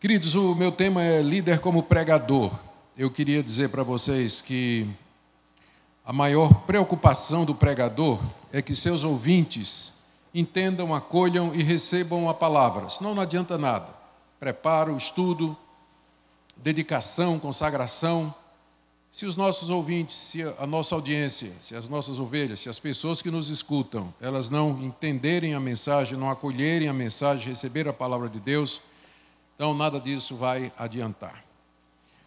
Queridos, o meu tema é líder como pregador. Eu queria dizer para vocês que a maior preocupação do pregador é que seus ouvintes entendam, acolham e recebam a palavra. Senão não adianta nada. Preparo, estudo, dedicação, consagração. Se os nossos ouvintes, se a nossa audiência, se as nossas ovelhas, se as pessoas que nos escutam, elas não entenderem a mensagem, não acolherem a mensagem, receber a palavra de Deus, então, nada disso vai adiantar.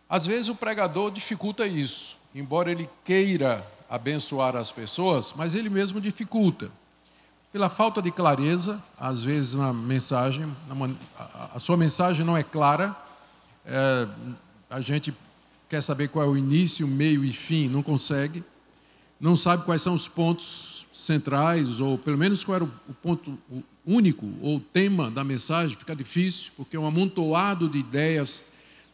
Às vezes, o pregador dificulta isso, embora ele queira abençoar as pessoas, mas ele mesmo dificulta. Pela falta de clareza, às vezes na mensagem, na man... a sua mensagem não é clara, é... a gente quer saber qual é o início, meio e fim, não consegue, não sabe quais são os pontos centrais, ou pelo menos qual era o ponto, o, único ou tema da mensagem fica difícil, porque é um amontoado de ideias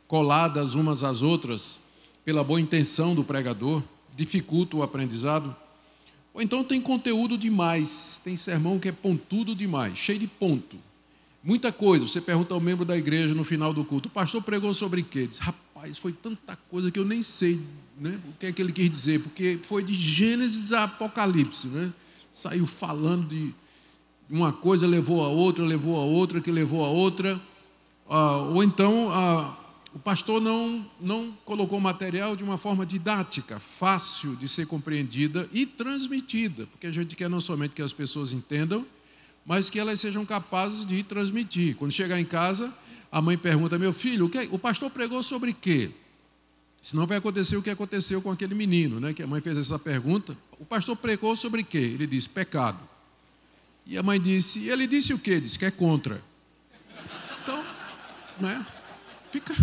coladas umas às outras pela boa intenção do pregador, dificulta o aprendizado. Ou então tem conteúdo demais, tem sermão que é pontudo demais, cheio de ponto. Muita coisa. Você pergunta ao membro da igreja no final do culto: o pastor pregou sobre quê? Diz: rapaz, foi tanta coisa que eu nem sei né, o que é que ele quis dizer, porque foi de Gênesis a Apocalipse. Né? Saiu falando de uma coisa levou a outra, levou a outra, que levou a outra. Ah, ou então ah, o pastor não, não colocou o material de uma forma didática, fácil de ser compreendida e transmitida, porque a gente quer não somente que as pessoas entendam, mas que elas sejam capazes de transmitir. Quando chegar em casa, a mãe pergunta: Meu filho, o, que, é, o pastor pregou sobre quê? Senão vai acontecer o que aconteceu com aquele menino, né? Que a mãe fez essa pergunta. O pastor pregou sobre quê? Ele disse pecado. E a mãe disse, e ele disse o quê? Disse que é contra. Então, né? Fica.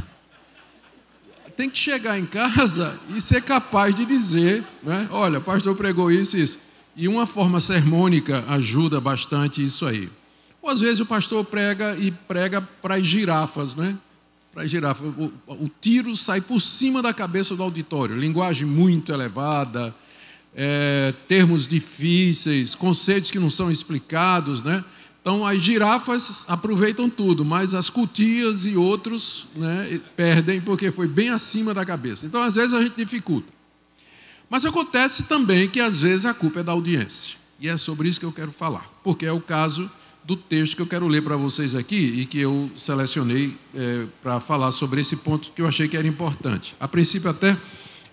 Tem que chegar em casa e ser capaz de dizer, né? Olha, o pastor pregou isso e isso. E uma forma sermônica ajuda bastante isso aí. Ou às vezes o pastor prega e prega para as girafas, né? para as girafa. O, o, tiro sai por cima da cabeça do auditório. Linguagem muito elevada, é, termos difíceis, conceitos que não são explicados, né? Então, as girafas aproveitam tudo, mas as cutias e outros né, perdem porque foi bem acima da cabeça. Então, às vezes, a gente dificulta. Mas acontece também que, às vezes, a culpa é da audiência. E é sobre isso que eu quero falar, porque é o caso do texto que eu quero ler para vocês aqui e que eu selecionei é, para falar sobre esse ponto que eu achei que era importante. A princípio, até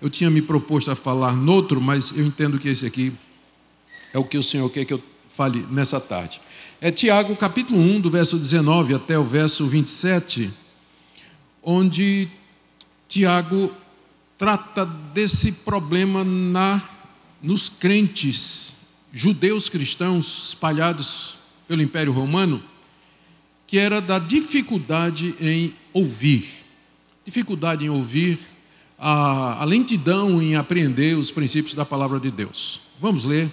eu tinha me proposto a falar noutro, mas eu entendo que esse aqui é o que o Senhor quer que eu fale nessa tarde. É Tiago, capítulo 1, do verso 19 até o verso 27, onde Tiago trata desse problema na nos crentes judeus cristãos espalhados pelo Império Romano, que era da dificuldade em ouvir. Dificuldade em ouvir a, a lentidão em apreender os princípios da palavra de Deus. Vamos ler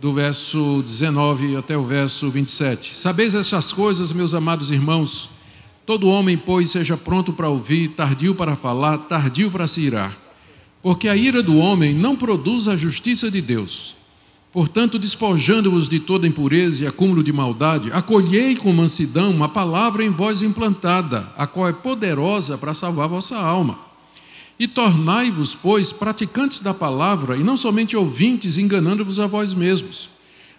do verso 19 até o verso 27. Sabeis estas coisas, meus amados irmãos? Todo homem, pois, seja pronto para ouvir, tardio para falar, tardio para se irar. Porque a ira do homem não produz a justiça de Deus. Portanto, despojando-vos de toda impureza e acúmulo de maldade, acolhei com mansidão uma palavra em vós implantada, a qual é poderosa para salvar vossa alma. E tornai-vos, pois, praticantes da palavra, e não somente ouvintes, enganando-vos a vós mesmos.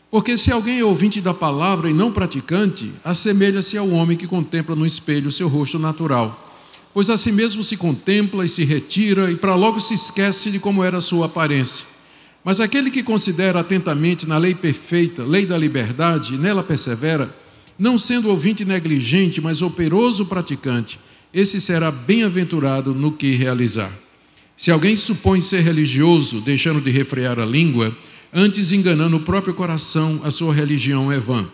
Porque se alguém é ouvinte da palavra e não praticante, assemelha-se ao homem que contempla no espelho seu rosto natural. Pois assim mesmo se contempla e se retira, e para logo se esquece de como era a sua aparência. Mas aquele que considera atentamente na lei perfeita, lei da liberdade, e nela persevera, não sendo ouvinte negligente, mas operoso praticante, esse será bem-aventurado no que realizar. Se alguém supõe ser religioso, deixando de refrear a língua, antes enganando o próprio coração, a sua religião é vã.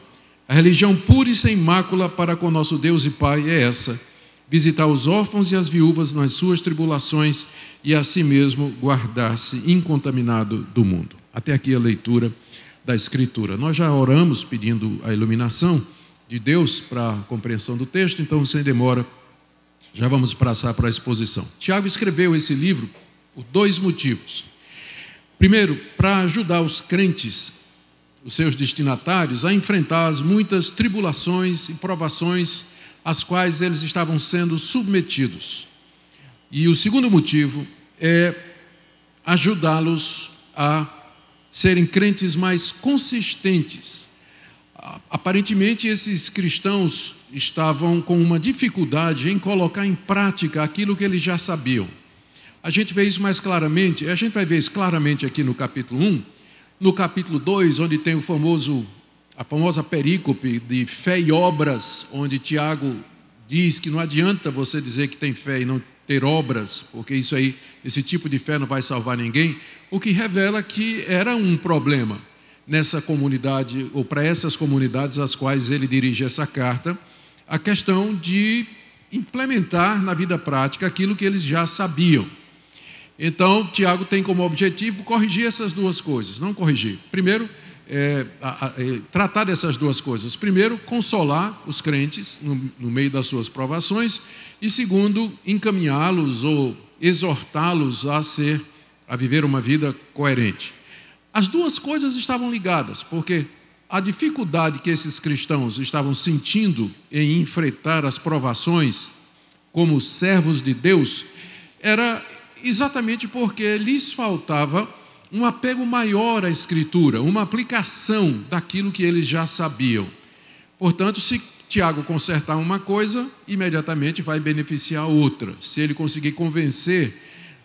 A religião pura e sem mácula para com nosso Deus e Pai é essa: visitar os órfãos e as viúvas nas suas tribulações e a si mesmo guardar-se incontaminado do mundo. Até aqui a leitura da Escritura. Nós já oramos pedindo a iluminação de Deus para a compreensão do texto, então sem demora já vamos passar para a exposição. Tiago escreveu esse livro por dois motivos. Primeiro, para ajudar os crentes, os seus destinatários, a enfrentar as muitas tribulações e provações às quais eles estavam sendo submetidos. E o segundo motivo é ajudá-los a serem crentes mais consistentes Aparentemente, esses cristãos estavam com uma dificuldade em colocar em prática aquilo que eles já sabiam. A gente vê isso mais claramente, a gente vai ver isso claramente aqui no capítulo 1, no capítulo 2, onde tem o famoso, a famosa perícope de fé e obras, onde Tiago diz que não adianta você dizer que tem fé e não ter obras, porque isso aí, esse tipo de fé não vai salvar ninguém, o que revela que era um problema nessa comunidade, ou para essas comunidades às quais ele dirige essa carta, a questão de implementar na vida prática aquilo que eles já sabiam. Então, Tiago tem como objetivo corrigir essas duas coisas, não corrigir. Primeiro, é, a, a, é, tratar dessas duas coisas. Primeiro, consolar os crentes no, no meio das suas provações. E segundo, encaminhá-los ou exortá-los a ser, a viver uma vida coerente. As duas coisas estavam ligadas, porque a dificuldade que esses cristãos estavam sentindo em enfrentar as provações como servos de Deus era exatamente porque lhes faltava um apego maior à Escritura, uma aplicação daquilo que eles já sabiam. Portanto, se Tiago consertar uma coisa, imediatamente vai beneficiar outra. Se ele conseguir convencer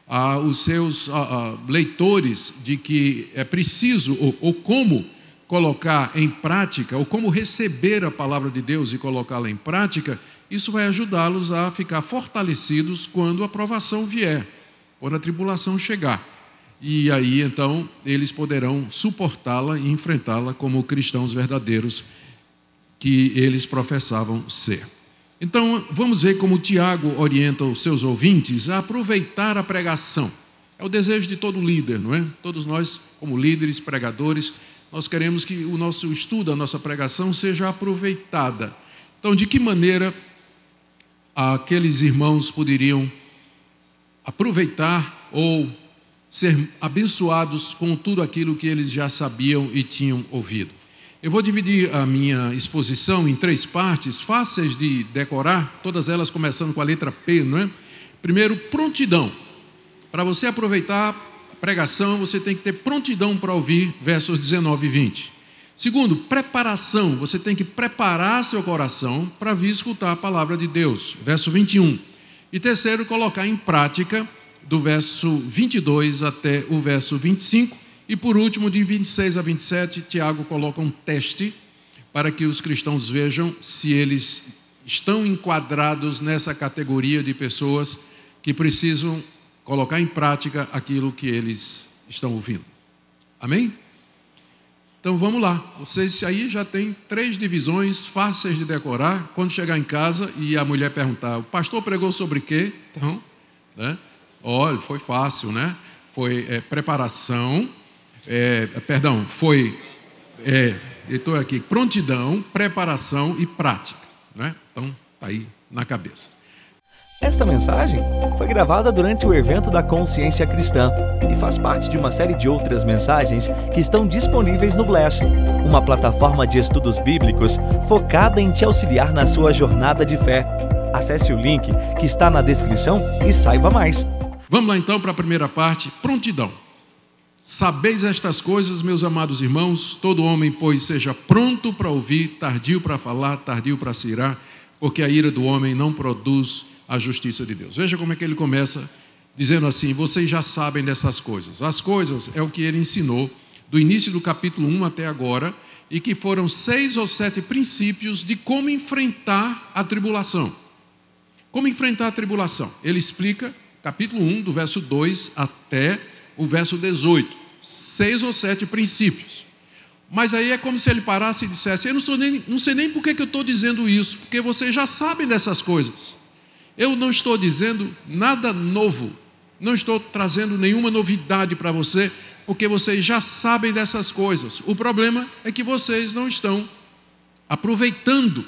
ah, os seus ah, ah, leitores de que é preciso ou, ou como colocar em prática, ou como receber a palavra de Deus e colocá-la em prática, isso vai ajudá-los a ficar fortalecidos quando a provação vier, quando a tribulação chegar. E aí então eles poderão suportá-la e enfrentá-la como cristãos verdadeiros que eles professavam ser. Então, vamos ver como Tiago orienta os seus ouvintes a aproveitar a pregação. É o desejo de todo líder, não é? Todos nós, como líderes, pregadores, nós queremos que o nosso estudo, a nossa pregação seja aproveitada. Então, de que maneira aqueles irmãos poderiam aproveitar ou ser abençoados com tudo aquilo que eles já sabiam e tinham ouvido? Eu vou dividir a minha exposição em três partes, fáceis de decorar, todas elas começando com a letra P, não é? Primeiro, prontidão. Para você aproveitar a pregação, você tem que ter prontidão para ouvir versos 19 e 20. Segundo, preparação. Você tem que preparar seu coração para vir escutar a palavra de Deus, verso 21. E terceiro, colocar em prática do verso 22 até o verso 25 e por último, de 26 a 27, Tiago coloca um teste para que os cristãos vejam se eles estão enquadrados nessa categoria de pessoas que precisam colocar em prática aquilo que eles estão ouvindo. Amém? Então vamos lá. Vocês aí já têm três divisões fáceis de decorar. Quando chegar em casa e a mulher perguntar, o pastor pregou sobre quê? Então, né? Olha, foi fácil, né? Foi é, preparação é, perdão, foi, é, estou aqui, prontidão, preparação e prática. Né? Então, está aí na cabeça. Esta mensagem foi gravada durante o evento da Consciência Cristã e faz parte de uma série de outras mensagens que estão disponíveis no Bless, uma plataforma de estudos bíblicos focada em te auxiliar na sua jornada de fé. Acesse o link que está na descrição e saiba mais. Vamos lá então para a primeira parte, prontidão. Sabeis estas coisas, meus amados irmãos, todo homem, pois, seja pronto para ouvir, tardio para falar, tardio para se irar, porque a ira do homem não produz a justiça de Deus. Veja como é que ele começa dizendo assim: Vocês já sabem dessas coisas. As coisas é o que ele ensinou do início do capítulo 1 até agora, e que foram seis ou sete princípios de como enfrentar a tribulação. Como enfrentar a tribulação? Ele explica, capítulo 1, do verso 2 até o verso 18, seis ou sete princípios. Mas aí é como se ele parasse e dissesse: Eu não, nem, não sei nem por que eu estou dizendo isso, porque vocês já sabem dessas coisas. Eu não estou dizendo nada novo, não estou trazendo nenhuma novidade para você, porque vocês já sabem dessas coisas. O problema é que vocês não estão aproveitando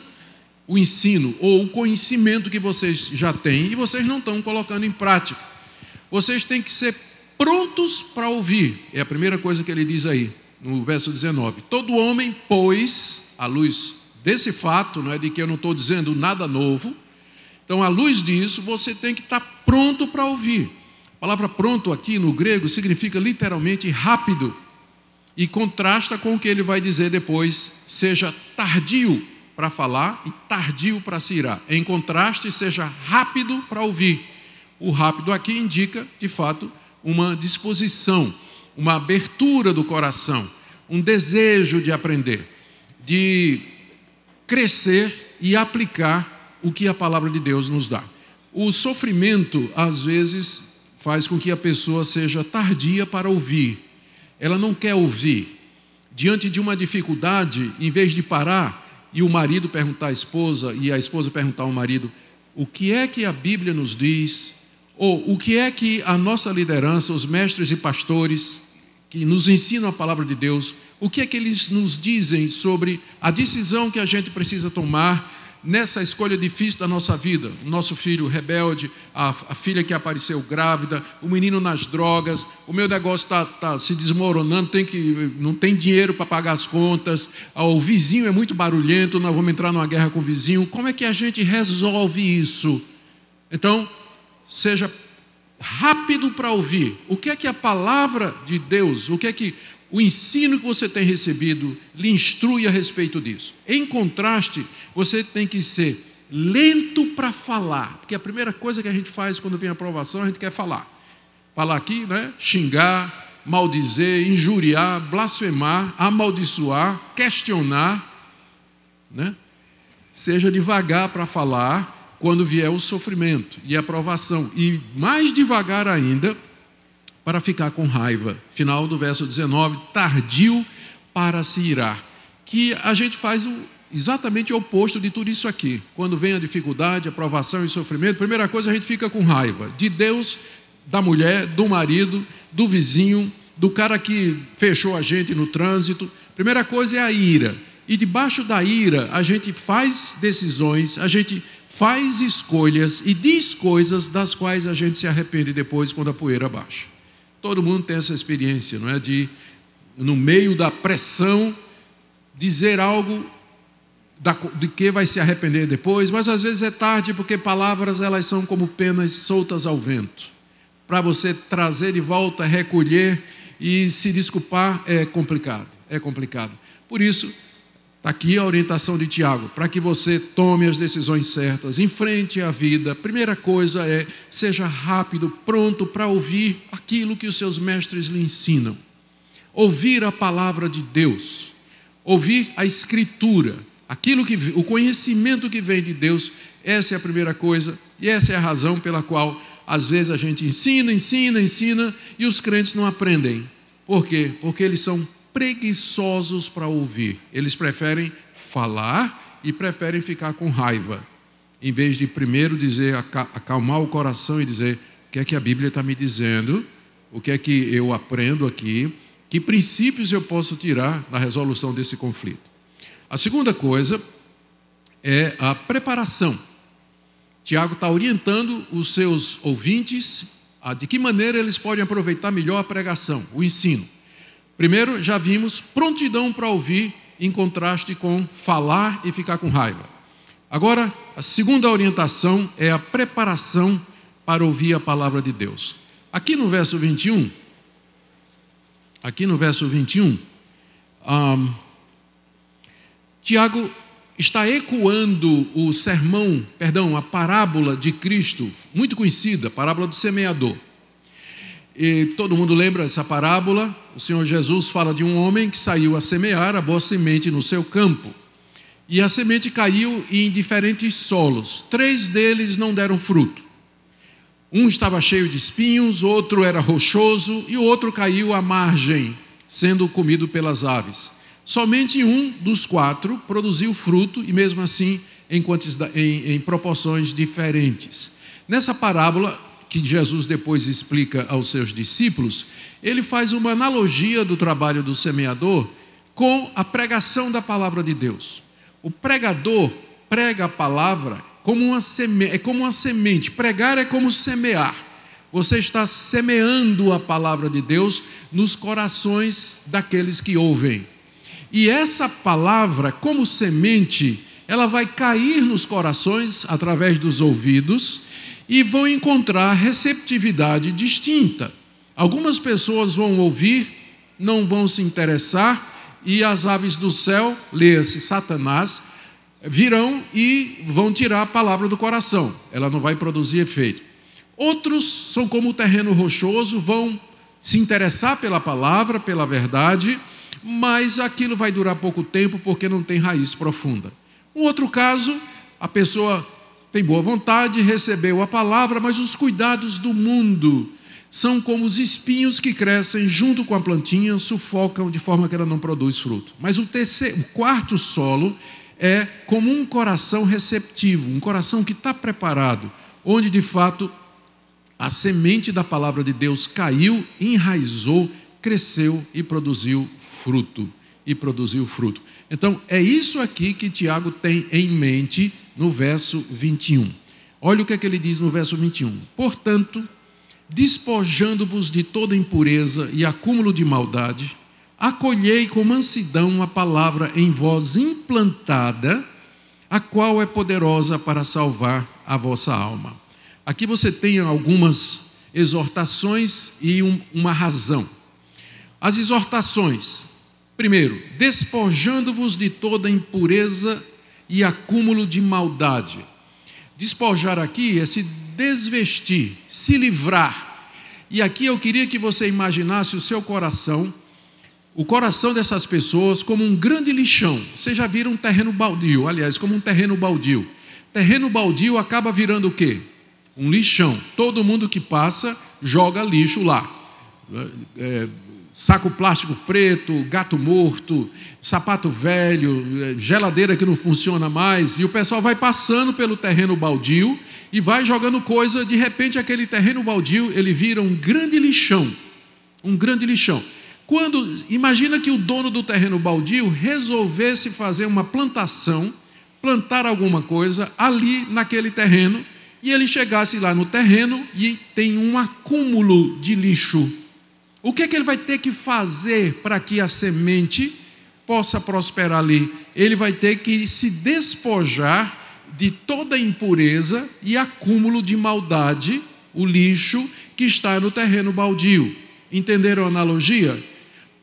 o ensino ou o conhecimento que vocês já têm e vocês não estão colocando em prática. Vocês têm que ser prontos para ouvir. É a primeira coisa que ele diz aí, no verso 19. Todo homem, pois, à luz desse fato, não é de que eu não estou dizendo nada novo, então, à luz disso, você tem que estar tá pronto para ouvir. A palavra pronto aqui no grego significa literalmente rápido e contrasta com o que ele vai dizer depois: seja tardio para falar e tardio para se irar. Em contraste, seja rápido para ouvir. O rápido aqui indica, de fato, uma disposição, uma abertura do coração, um desejo de aprender, de crescer e aplicar o que a palavra de Deus nos dá. O sofrimento, às vezes, faz com que a pessoa seja tardia para ouvir. Ela não quer ouvir. Diante de uma dificuldade, em vez de parar e o marido perguntar à esposa e a esposa perguntar ao marido: o que é que a Bíblia nos diz ou o que é que a nossa liderança, os mestres e pastores que nos ensinam a palavra de Deus, o que é que eles nos dizem sobre a decisão que a gente precisa tomar nessa escolha difícil da nossa vida? O nosso filho rebelde, a, a filha que apareceu grávida, o menino nas drogas, o meu negócio está tá se desmoronando, tem que, não tem dinheiro para pagar as contas, ah, o vizinho é muito barulhento, nós vamos entrar numa guerra com o vizinho. Como é que a gente resolve isso? Então, seja rápido para ouvir o que é que a palavra de Deus, o que é que o ensino que você tem recebido lhe instrui a respeito disso. Em contraste, você tem que ser lento para falar, porque a primeira coisa que a gente faz quando vem a aprovação, a gente quer falar. Falar aqui, né? Xingar, maldizer, injuriar, blasfemar, amaldiçoar, questionar, né? Seja devagar para falar, quando vier o sofrimento e a provação, e mais devagar ainda, para ficar com raiva. Final do verso 19, tardio para se irar. Que a gente faz o, exatamente o oposto de tudo isso aqui. Quando vem a dificuldade, a provação e o sofrimento, primeira coisa a gente fica com raiva de Deus, da mulher, do marido, do vizinho, do cara que fechou a gente no trânsito. Primeira coisa é a ira. E debaixo da ira, a gente faz decisões, a gente faz escolhas e diz coisas das quais a gente se arrepende depois quando a poeira baixa. Todo mundo tem essa experiência, não é? De, no meio da pressão, dizer algo da, de que vai se arrepender depois, mas às vezes é tarde porque palavras elas são como penas soltas ao vento. Para você trazer de volta, recolher e se desculpar é complicado, é complicado. Por isso, Está aqui é a orientação de Tiago, para que você tome as decisões certas, enfrente a vida. Primeira coisa é, seja rápido, pronto para ouvir aquilo que os seus mestres lhe ensinam. Ouvir a palavra de Deus, ouvir a escritura, aquilo que o conhecimento que vem de Deus, essa é a primeira coisa e essa é a razão pela qual às vezes a gente ensina, ensina, ensina e os crentes não aprendem. Por quê? Porque eles são preguiçosos para ouvir. Eles preferem falar e preferem ficar com raiva, em vez de primeiro dizer acalmar o coração e dizer o que é que a Bíblia está me dizendo, o que é que eu aprendo aqui, que princípios eu posso tirar na resolução desse conflito. A segunda coisa é a preparação. Tiago está orientando os seus ouvintes a de que maneira eles podem aproveitar melhor a pregação, o ensino. Primeiro, já vimos prontidão para ouvir, em contraste com falar e ficar com raiva. Agora, a segunda orientação é a preparação para ouvir a palavra de Deus. Aqui no verso 21, aqui no verso 21, um, Tiago está ecoando o sermão, perdão, a parábola de Cristo, muito conhecida, a parábola do semeador. E todo mundo lembra essa parábola? O Senhor Jesus fala de um homem que saiu a semear a boa semente no seu campo. E a semente caiu em diferentes solos. Três deles não deram fruto. Um estava cheio de espinhos, outro era rochoso e o outro caiu à margem, sendo comido pelas aves. Somente um dos quatro produziu fruto e, mesmo assim, em, em, em proporções diferentes. Nessa parábola, que Jesus depois explica aos seus discípulos, ele faz uma analogia do trabalho do semeador com a pregação da palavra de Deus. O pregador prega a palavra como uma seme... é como uma semente. Pregar é como semear. Você está semeando a palavra de Deus nos corações daqueles que ouvem. E essa palavra, como semente, ela vai cair nos corações através dos ouvidos e vão encontrar receptividade distinta. Algumas pessoas vão ouvir, não vão se interessar, e as aves do céu, leia-se Satanás, virão e vão tirar a palavra do coração, ela não vai produzir efeito. Outros são como o terreno rochoso, vão se interessar pela palavra, pela verdade, mas aquilo vai durar pouco tempo porque não tem raiz profunda. Um outro caso, a pessoa tem boa vontade, recebeu a palavra, mas os cuidados do mundo são como os espinhos que crescem junto com a plantinha, sufocam de forma que ela não produz fruto. Mas o, terceiro, o quarto solo é como um coração receptivo, um coração que está preparado, onde de fato a semente da palavra de Deus caiu, enraizou, cresceu e produziu fruto e produziu fruto. Então, é isso aqui que Tiago tem em mente no verso 21. Olha o que, é que ele diz no verso 21. Portanto, despojando-vos de toda impureza e acúmulo de maldade, acolhei com mansidão a palavra em vós implantada, a qual é poderosa para salvar a vossa alma. Aqui você tem algumas exortações e um, uma razão. As exortações, Primeiro, despojando-vos de toda impureza e acúmulo de maldade. Despojar aqui é se desvestir, se livrar. E aqui eu queria que você imaginasse o seu coração, o coração dessas pessoas, como um grande lixão. Você já vira um terreno baldio, aliás, como um terreno baldio. Terreno baldio acaba virando o quê? Um lixão. Todo mundo que passa joga lixo lá. É, saco plástico preto, gato morto, sapato velho, eh, geladeira que não funciona mais, e o pessoal vai passando pelo terreno baldio e vai jogando coisa, de repente aquele terreno baldio, ele vira um grande lixão, um grande lixão. Quando imagina que o dono do terreno baldio resolvesse fazer uma plantação, plantar alguma coisa ali naquele terreno, e ele chegasse lá no terreno e tem um acúmulo de lixo o que, é que ele vai ter que fazer para que a semente possa prosperar ali? Ele vai ter que se despojar de toda impureza e acúmulo de maldade, o lixo que está no terreno baldio. Entenderam a analogia?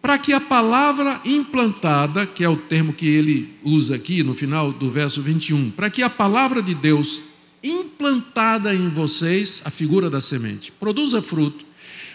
Para que a palavra implantada, que é o termo que ele usa aqui no final do verso 21, para que a palavra de Deus implantada em vocês, a figura da semente, produza fruto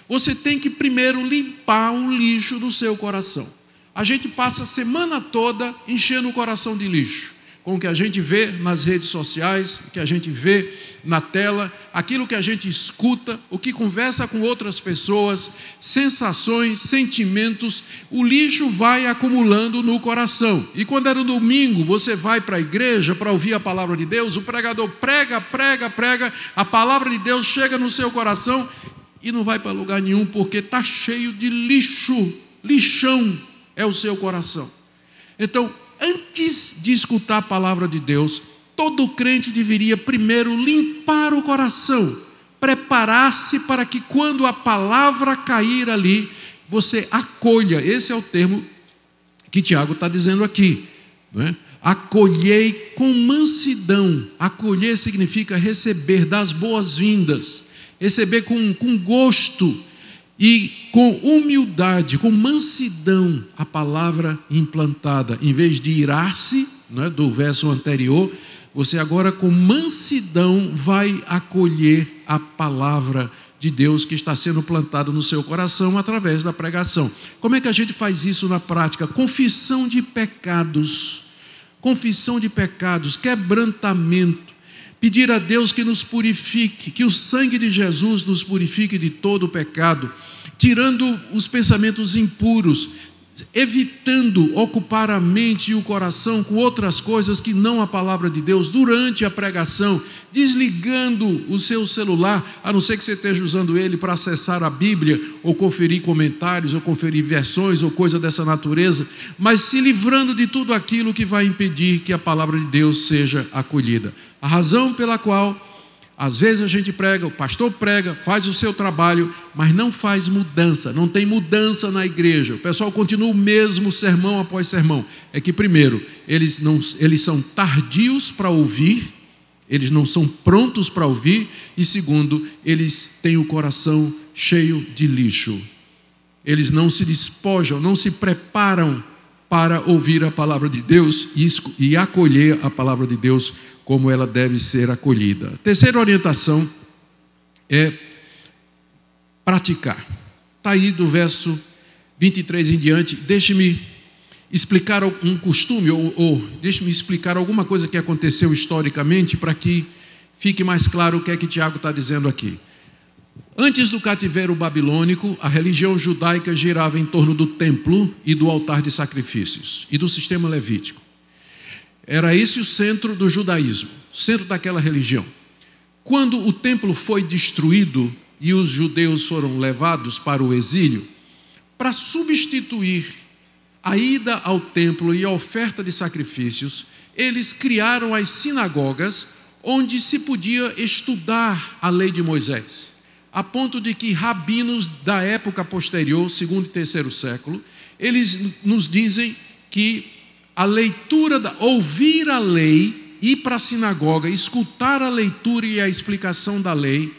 você tem que primeiro limpar o lixo do seu coração. A gente passa a semana toda enchendo o coração de lixo, com o que a gente vê nas redes sociais, o que a gente vê na tela, aquilo que a gente escuta, o que conversa com outras pessoas, sensações, sentimentos, o lixo vai acumulando no coração. E quando era é domingo, você vai para a igreja para ouvir a palavra de Deus, o pregador prega, prega, prega, a palavra de Deus chega no seu coração e não vai para lugar nenhum porque está cheio de lixo, lixão é o seu coração. Então, antes de escutar a palavra de Deus, todo crente deveria primeiro limpar o coração, preparar-se para que quando a palavra cair ali, você acolha. Esse é o termo que Tiago está dizendo aqui. Não é? Acolhei com mansidão. Acolher significa receber, das boas-vindas receber com, com gosto e com humildade, com mansidão, a palavra implantada. Em vez de irar-se, é? do verso anterior, você agora com mansidão vai acolher a palavra de Deus que está sendo plantada no seu coração através da pregação. Como é que a gente faz isso na prática? Confissão de pecados. Confissão de pecados, quebrantamento pedir a Deus que nos purifique, que o sangue de Jesus nos purifique de todo o pecado, tirando os pensamentos impuros, evitando ocupar a mente e o coração com outras coisas que não a palavra de Deus durante a pregação, desligando o seu celular, a não ser que você esteja usando ele para acessar a Bíblia ou conferir comentários ou conferir versões ou coisa dessa natureza, mas se livrando de tudo aquilo que vai impedir que a palavra de Deus seja acolhida. A razão pela qual, às vezes, a gente prega, o pastor prega, faz o seu trabalho, mas não faz mudança, não tem mudança na igreja. O pessoal continua o mesmo sermão após sermão. É que, primeiro, eles, não, eles são tardios para ouvir, eles não são prontos para ouvir, e segundo, eles têm o coração cheio de lixo. Eles não se despojam, não se preparam para ouvir a palavra de Deus e acolher a palavra de Deus como ela deve ser acolhida. Terceira orientação é praticar. Está aí do verso 23 em diante. Deixe-me explicar um costume, ou, ou deixe-me explicar alguma coisa que aconteceu historicamente para que fique mais claro o que é que Tiago está dizendo aqui. Antes do cativeiro babilônico, a religião judaica girava em torno do templo e do altar de sacrifícios e do sistema levítico. Era esse o centro do judaísmo, centro daquela religião. Quando o templo foi destruído e os judeus foram levados para o exílio, para substituir a ida ao templo e a oferta de sacrifícios, eles criaram as sinagogas onde se podia estudar a lei de Moisés, a ponto de que rabinos da época posterior, segundo e terceiro século, eles nos dizem que a leitura, da, ouvir a lei, ir para a sinagoga, escutar a leitura e a explicação da lei,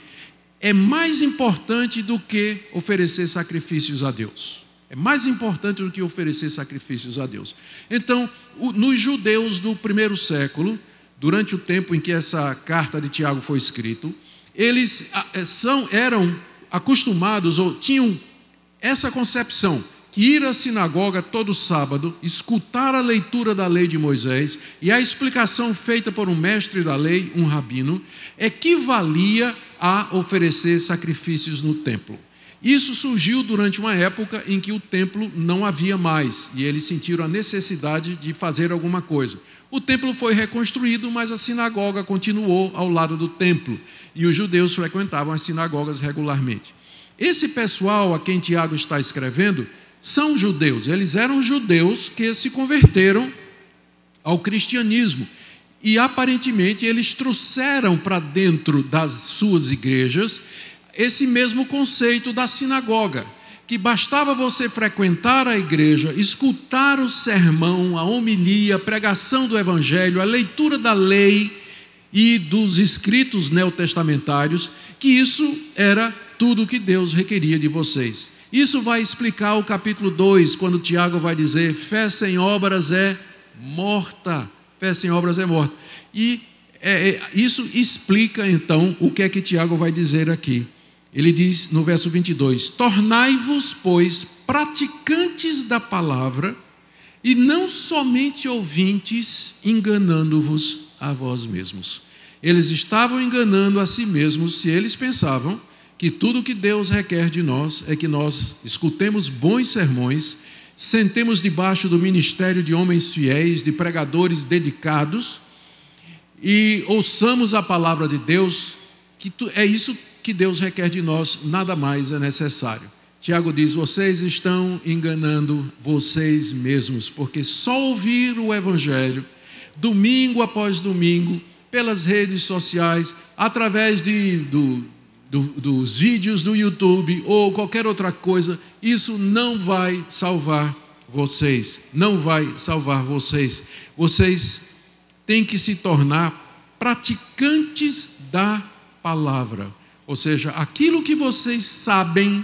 é mais importante do que oferecer sacrifícios a Deus. É mais importante do que oferecer sacrifícios a Deus. Então, nos judeus do primeiro século, durante o tempo em que essa carta de Tiago foi escrita, eles é, são, eram acostumados ou tinham essa concepção ir à sinagoga todo sábado, escutar a leitura da lei de Moisés e a explicação feita por um mestre da lei, um rabino, equivalia a oferecer sacrifícios no templo. Isso surgiu durante uma época em que o templo não havia mais e eles sentiram a necessidade de fazer alguma coisa. O templo foi reconstruído, mas a sinagoga continuou ao lado do templo e os judeus frequentavam as sinagogas regularmente. Esse pessoal a quem Tiago está escrevendo são judeus, eles eram judeus que se converteram ao cristianismo. E aparentemente eles trouxeram para dentro das suas igrejas esse mesmo conceito da sinagoga, que bastava você frequentar a igreja, escutar o sermão, a homilia, a pregação do evangelho, a leitura da lei e dos escritos neotestamentários, que isso era tudo o que Deus requeria de vocês. Isso vai explicar o capítulo 2, quando Tiago vai dizer: fé sem obras é morta. Fé sem obras é morta. E é, é, isso explica então o que é que Tiago vai dizer aqui. Ele diz no verso 22: Tornai-vos, pois, praticantes da palavra, e não somente ouvintes, enganando-vos a vós mesmos. Eles estavam enganando a si mesmos se eles pensavam que tudo que Deus requer de nós é que nós escutemos bons sermões, sentemos debaixo do ministério de homens fiéis, de pregadores dedicados e ouçamos a palavra de Deus, que é isso que Deus requer de nós, nada mais é necessário. Tiago diz: vocês estão enganando vocês mesmos, porque só ouvir o Evangelho, domingo após domingo, pelas redes sociais, através de, do, do, dos vídeos do YouTube ou qualquer outra coisa, isso não vai salvar vocês. Não vai salvar vocês. Vocês têm que se tornar praticantes da palavra. Ou seja, aquilo que vocês sabem,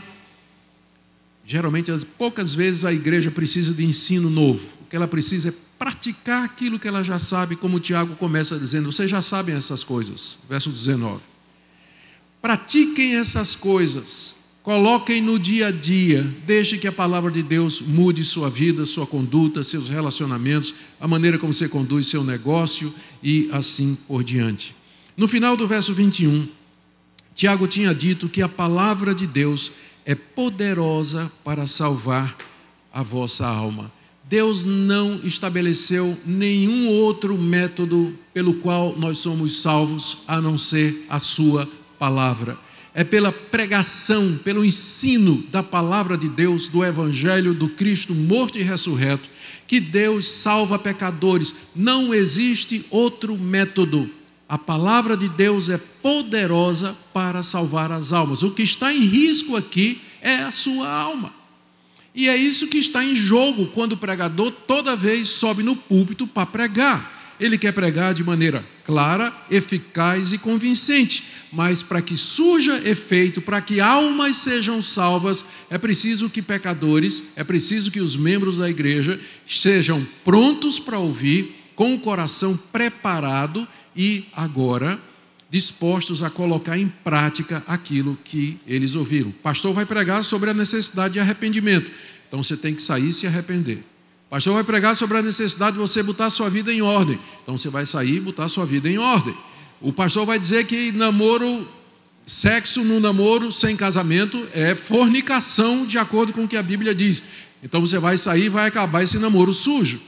geralmente, as poucas vezes a igreja precisa de ensino novo. O que ela precisa é praticar aquilo que ela já sabe, como o Tiago começa dizendo: vocês já sabem essas coisas. Verso 19. Pratiquem essas coisas, coloquem no dia a dia, deixe que a palavra de Deus mude sua vida, sua conduta, seus relacionamentos, a maneira como você conduz seu negócio e assim por diante. No final do verso 21, Tiago tinha dito que a palavra de Deus é poderosa para salvar a vossa alma. Deus não estabeleceu nenhum outro método pelo qual nós somos salvos a não ser a sua palavra, é pela pregação, pelo ensino da palavra de Deus, do Evangelho do Cristo morto e ressurreto, que Deus salva pecadores. Não existe outro método. A palavra de Deus é poderosa para salvar as almas. O que está em risco aqui é a sua alma. E é isso que está em jogo quando o pregador toda vez sobe no púlpito para pregar ele quer pregar de maneira clara, eficaz e convincente. Mas para que surja efeito, para que almas sejam salvas, é preciso que pecadores, é preciso que os membros da igreja sejam prontos para ouvir, com o coração preparado e agora dispostos a colocar em prática aquilo que eles ouviram. O pastor vai pregar sobre a necessidade de arrependimento. Então você tem que sair e se arrepender pastor vai pregar sobre a necessidade de você botar sua vida em ordem. Então você vai sair e botar sua vida em ordem. O pastor vai dizer que namoro, sexo no namoro sem casamento é fornicação, de acordo com o que a Bíblia diz. Então você vai sair e vai acabar esse namoro sujo.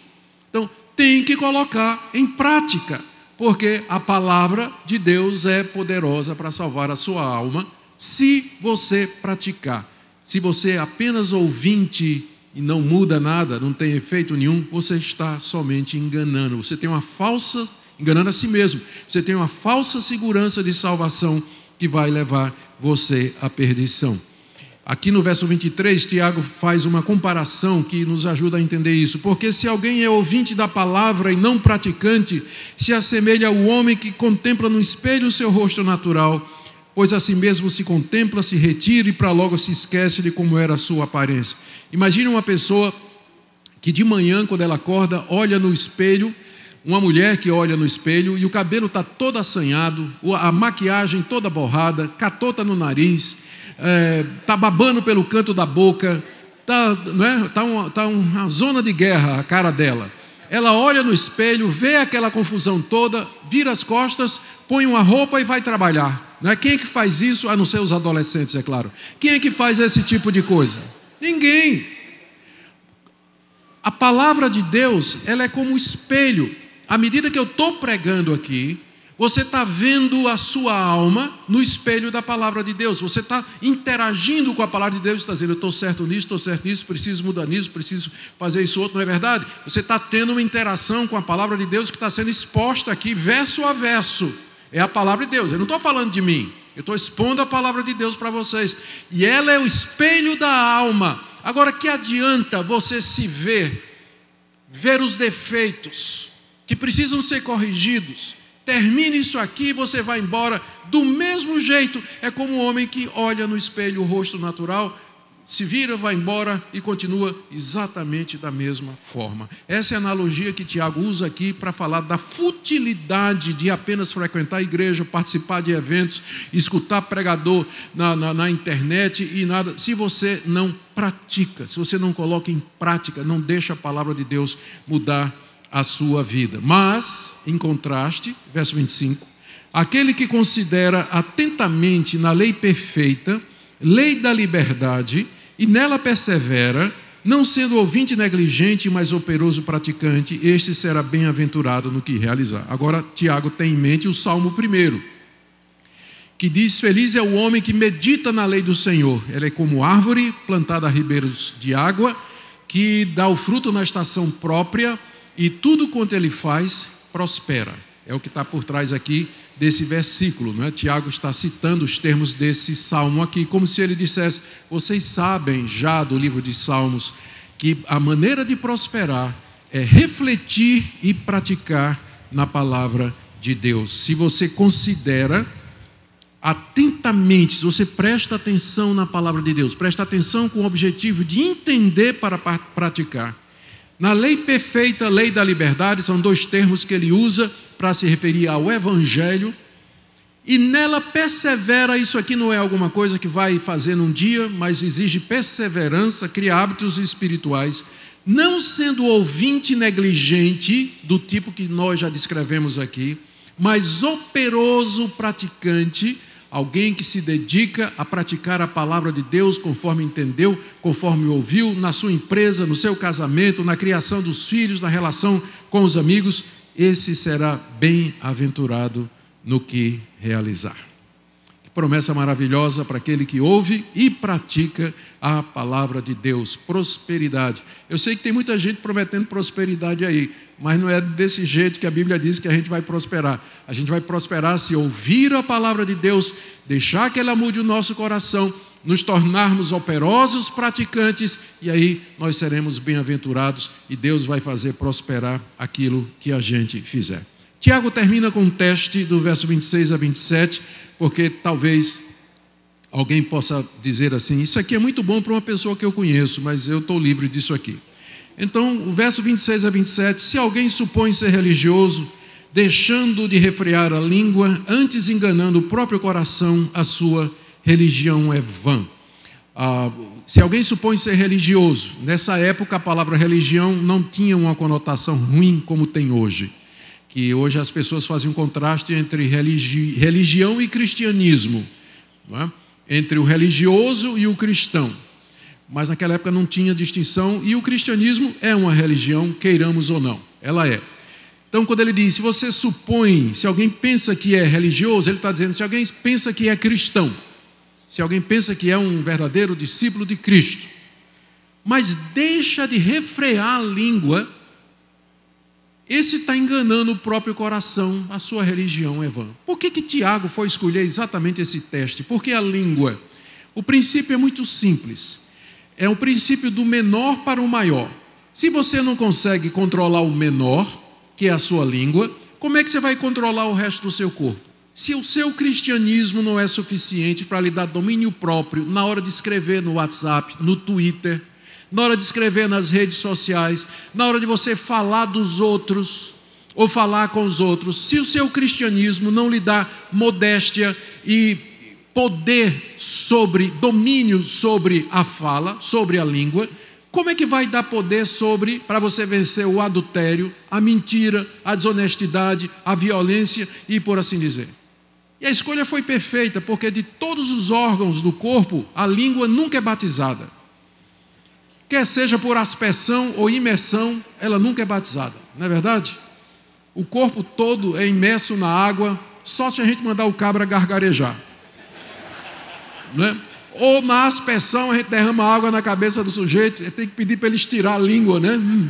Então tem que colocar em prática, porque a palavra de Deus é poderosa para salvar a sua alma se você praticar. Se você é apenas ouvinte, e não muda nada, não tem efeito nenhum, você está somente enganando. Você tem uma falsa, enganando a si mesmo. Você tem uma falsa segurança de salvação que vai levar você à perdição. Aqui no verso 23, Tiago faz uma comparação que nos ajuda a entender isso. Porque se alguém é ouvinte da palavra e não praticante, se assemelha ao homem que contempla no espelho o seu rosto natural pois a si mesmo se contempla, se retira e para logo se esquece de como era a sua aparência. Imagine uma pessoa que de manhã, quando ela acorda, olha no espelho, uma mulher que olha no espelho e o cabelo está todo assanhado, a maquiagem toda borrada, catota no nariz, está é, tá babando pelo canto da boca, está né, tá uma, tá uma zona de guerra a cara dela. Ela olha no espelho, vê aquela confusão toda, vira as costas, põe uma roupa e vai trabalhar. Não é? Quem é que faz isso, a não ser os adolescentes, é claro? Quem é que faz esse tipo de coisa? Ninguém. A palavra de Deus, ela é como um espelho. À medida que eu estou pregando aqui, você está vendo a sua alma no espelho da palavra de Deus. Você está interagindo com a palavra de Deus, está dizendo, eu estou certo nisso, estou certo nisso, preciso mudar nisso, preciso fazer isso outro, não é verdade? Você está tendo uma interação com a palavra de Deus que está sendo exposta aqui, verso a verso. É a palavra de Deus. Eu não estou falando de mim. Eu estou expondo a palavra de Deus para vocês. E ela é o espelho da alma. Agora, que adianta você se ver, ver os defeitos que precisam ser corrigidos? Termine isso aqui e você vai embora do mesmo jeito. É como o um homem que olha no espelho o rosto natural se vira, vai embora e continua exatamente da mesma forma. Essa é a analogia que Tiago usa aqui para falar da futilidade de apenas frequentar a igreja, participar de eventos, escutar pregador na, na, na internet e nada, se você não pratica, se você não coloca em prática, não deixa a palavra de Deus mudar a sua vida. Mas, em contraste, verso 25, aquele que considera atentamente na lei perfeita, lei da liberdade, e nela persevera, não sendo ouvinte negligente, mas operoso praticante, este será bem-aventurado no que realizar. Agora, Tiago tem em mente o Salmo 1, que diz: Feliz é o homem que medita na lei do Senhor. Ela é como árvore plantada a ribeiros de água, que dá o fruto na estação própria, e tudo quanto ele faz prospera. É o que está por trás aqui desse versículo. Não é? Tiago está citando os termos desse salmo aqui, como se ele dissesse: Vocês sabem já do livro de Salmos que a maneira de prosperar é refletir e praticar na palavra de Deus. Se você considera atentamente, se você presta atenção na palavra de Deus, presta atenção com o objetivo de entender para praticar. Na lei perfeita, lei da liberdade, são dois termos que ele usa para se referir ao Evangelho, e nela persevera. Isso aqui não é alguma coisa que vai fazer num dia, mas exige perseverança, cria hábitos espirituais, não sendo ouvinte negligente, do tipo que nós já descrevemos aqui, mas operoso praticante, alguém que se dedica a praticar a palavra de Deus conforme entendeu, conforme ouviu, na sua empresa, no seu casamento, na criação dos filhos, na relação com os amigos esse será bem-aventurado no que realizar. Que promessa maravilhosa para aquele que ouve e pratica a palavra de Deus, prosperidade. Eu sei que tem muita gente prometendo prosperidade aí, mas não é desse jeito que a Bíblia diz que a gente vai prosperar. A gente vai prosperar se ouvir a palavra de Deus, deixar que ela mude o nosso coração nos tornarmos operosos praticantes e aí nós seremos bem-aventurados e Deus vai fazer prosperar aquilo que a gente fizer. Tiago termina com um teste do verso 26 a 27, porque talvez alguém possa dizer assim: Isso aqui é muito bom para uma pessoa que eu conheço, mas eu estou livre disso aqui. Então, o verso 26 a 27: Se alguém supõe ser religioso, deixando de refrear a língua, antes enganando o próprio coração, a sua religião é vã. Ah, se alguém supõe ser religioso, nessa época a palavra religião não tinha uma conotação ruim como tem hoje. Que hoje as pessoas fazem um contraste entre religi religião e cristianismo, é? entre o religioso e o cristão. Mas naquela época não tinha distinção e o cristianismo é uma religião, queiramos ou não, ela é. Então, quando ele diz, se você supõe, se alguém pensa que é religioso, ele está dizendo, se alguém pensa que é cristão, se alguém pensa que é um verdadeiro discípulo de Cristo, mas deixa de refrear a língua, esse está enganando o próprio coração, a sua religião é vã. Por que, que Tiago foi escolher exatamente esse teste? Porque a língua, o princípio é muito simples, é o um princípio do menor para o maior. Se você não consegue controlar o menor, que é a sua língua, como é que você vai controlar o resto do seu corpo? Se o seu cristianismo não é suficiente para lhe dar domínio próprio na hora de escrever no WhatsApp, no Twitter, na hora de escrever nas redes sociais, na hora de você falar dos outros ou falar com os outros, se o seu cristianismo não lhe dá modéstia e poder sobre, domínio sobre a fala, sobre a língua, como é que vai dar poder sobre para você vencer o adultério, a mentira, a desonestidade, a violência e por assim dizer? E a escolha foi perfeita, porque de todos os órgãos do corpo, a língua nunca é batizada. Quer seja por aspersão ou imersão, ela nunca é batizada, não é verdade? O corpo todo é imerso na água, só se a gente mandar o cabra gargarejar. Né? Ou na aspersão, a gente derrama água na cabeça do sujeito, tem que pedir para ele estirar a língua, né? Hum,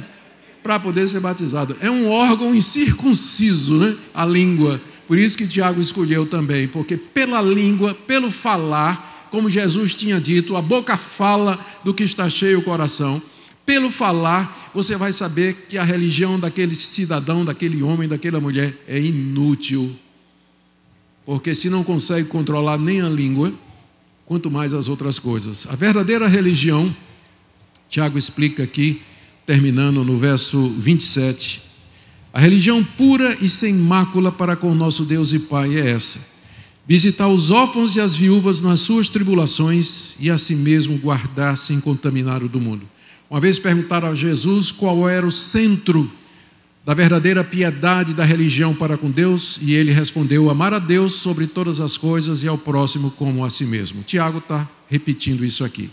para poder ser batizado. É um órgão incircunciso, né? A língua por isso que Tiago escolheu também, porque pela língua, pelo falar, como Jesus tinha dito, a boca fala do que está cheio o coração. Pelo falar, você vai saber que a religião daquele cidadão, daquele homem, daquela mulher é inútil. Porque se não consegue controlar nem a língua, quanto mais as outras coisas. A verdadeira religião, Tiago explica aqui, terminando no verso 27, a religião pura e sem mácula para com nosso Deus e Pai é essa: visitar os órfãos e as viúvas nas suas tribulações e a si mesmo guardar sem contaminar o do mundo. Uma vez perguntaram a Jesus qual era o centro da verdadeira piedade da religião para com Deus, e ele respondeu: amar a Deus sobre todas as coisas e ao próximo como a si mesmo. Tiago está repetindo isso aqui,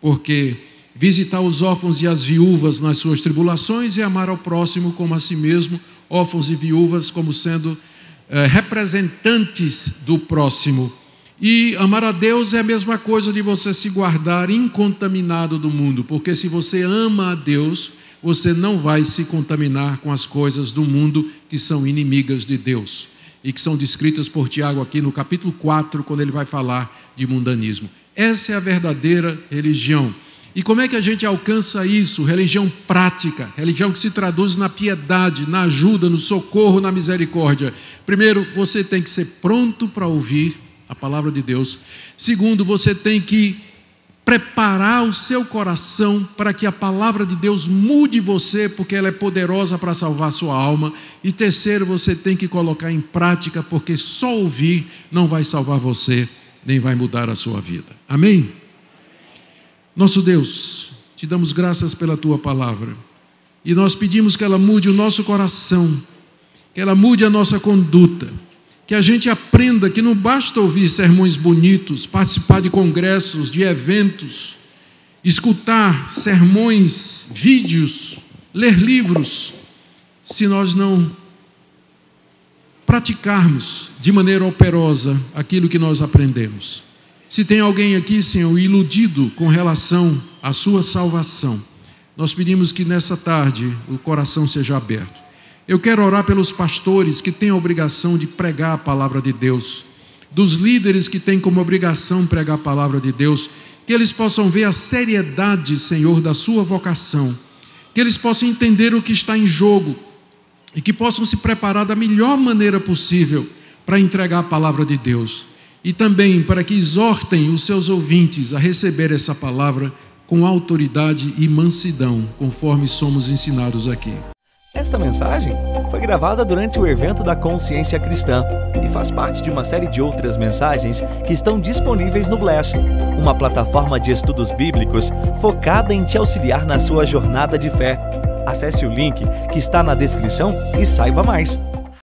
porque visitar os órfãos e as viúvas nas suas tribulações e amar ao próximo como a si mesmo, órfãos e viúvas como sendo eh, representantes do próximo. E amar a Deus é a mesma coisa de você se guardar incontaminado do mundo, porque se você ama a Deus, você não vai se contaminar com as coisas do mundo que são inimigas de Deus e que são descritas por Tiago aqui no capítulo 4, quando ele vai falar de mundanismo. Essa é a verdadeira religião. E como é que a gente alcança isso? Religião prática, religião que se traduz na piedade, na ajuda, no socorro, na misericórdia. Primeiro, você tem que ser pronto para ouvir a palavra de Deus. Segundo, você tem que preparar o seu coração para que a palavra de Deus mude você, porque ela é poderosa para salvar sua alma. E terceiro, você tem que colocar em prática, porque só ouvir não vai salvar você, nem vai mudar a sua vida. Amém? Nosso Deus, te damos graças pela tua palavra e nós pedimos que ela mude o nosso coração, que ela mude a nossa conduta, que a gente aprenda que não basta ouvir sermões bonitos, participar de congressos, de eventos, escutar sermões, vídeos, ler livros, se nós não praticarmos de maneira operosa aquilo que nós aprendemos. Se tem alguém aqui, Senhor, iludido com relação à sua salvação, nós pedimos que nessa tarde o coração seja aberto. Eu quero orar pelos pastores que têm a obrigação de pregar a palavra de Deus, dos líderes que têm como obrigação pregar a palavra de Deus, que eles possam ver a seriedade, Senhor, da sua vocação, que eles possam entender o que está em jogo e que possam se preparar da melhor maneira possível para entregar a palavra de Deus e também para que exortem os seus ouvintes a receber essa palavra com autoridade e mansidão, conforme somos ensinados aqui. Esta mensagem foi gravada durante o evento da Consciência Cristã e faz parte de uma série de outras mensagens que estão disponíveis no Bless, uma plataforma de estudos bíblicos focada em te auxiliar na sua jornada de fé. Acesse o link que está na descrição e saiba mais.